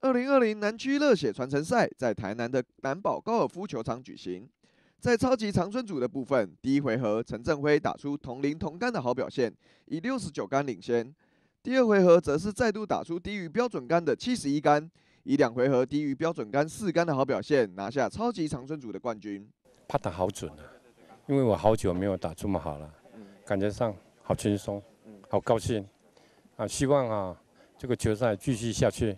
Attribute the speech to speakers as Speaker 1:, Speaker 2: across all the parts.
Speaker 1: 二零二零南区热血传承赛在台南的南宝高尔夫球场举行。在超级长春组的部分，第一回合陈振辉打出同龄同杆的好表现，以六十九杆领先。第二回合则是再度打出低于标准杆的七十一杆，以两回合低于标准杆四杆的好表现，拿下超级长春组的冠军。
Speaker 2: 怕 u 好准啊！因为我好久没有打这么好了，感觉上好轻松，好高兴啊！希望啊，这个球赛继续下去。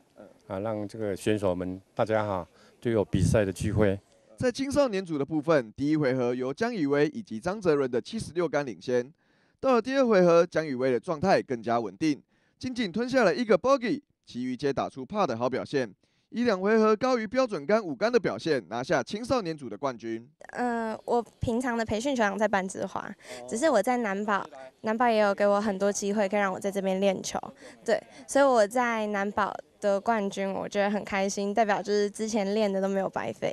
Speaker 2: 啊，让这个选手们，大家哈都有比赛的机会。
Speaker 1: 在青少年组的部分，第一回合由江雨薇以及张泽伦的七十六杆领先。到了第二回合，江雨薇的状态更加稳定，仅仅吞下了一个 bogey，其余皆打出 p a 的好表现。以两回合高于标准杆五杆的表现，拿下青少年组的冠军。嗯，我平常的培训球场在半枝花，只是我在南宝，南宝也有给我很多机会，可以让我在这边练球。对，所以我在南宝的冠军，我觉得很开心，代表就是之前练的都没有白费。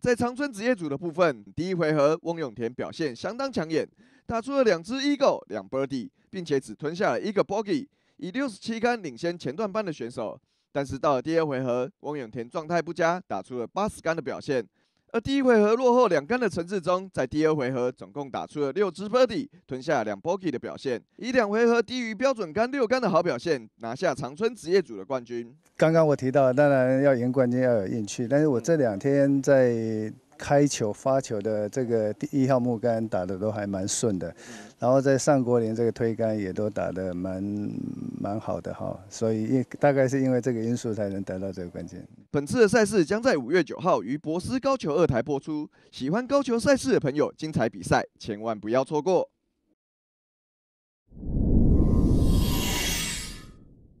Speaker 1: 在长春职业组的部分，第一回合，翁永田表现相当抢眼，打出了两只 eagle，两 birdie，并且只吞下了一个 bogey，以六十七杆领先前段班的选手。但是到了第二回合，汪永田状态不佳，打出了八十杆的表现。而第一回合落后两杆的陈志忠，在第二回合总共打出了六支 birdie，吞下两 bogey 的表现，以两回合低于标准杆六杆的好表现，拿下长春职业组的冠军。
Speaker 2: 刚刚我提到，当然要赢冠军要有运气，但是我这两天在开球、发球的这个第一号木杆打的都还蛮顺的，然后在上国林这个推杆也都打的蛮。蛮好的哈，所以因大概是因为这个因素才能得到这个冠军。
Speaker 1: 本次的赛事将在五月九号于博斯高球二台播出，喜欢高球赛事的朋友，精彩比赛千万不要错过。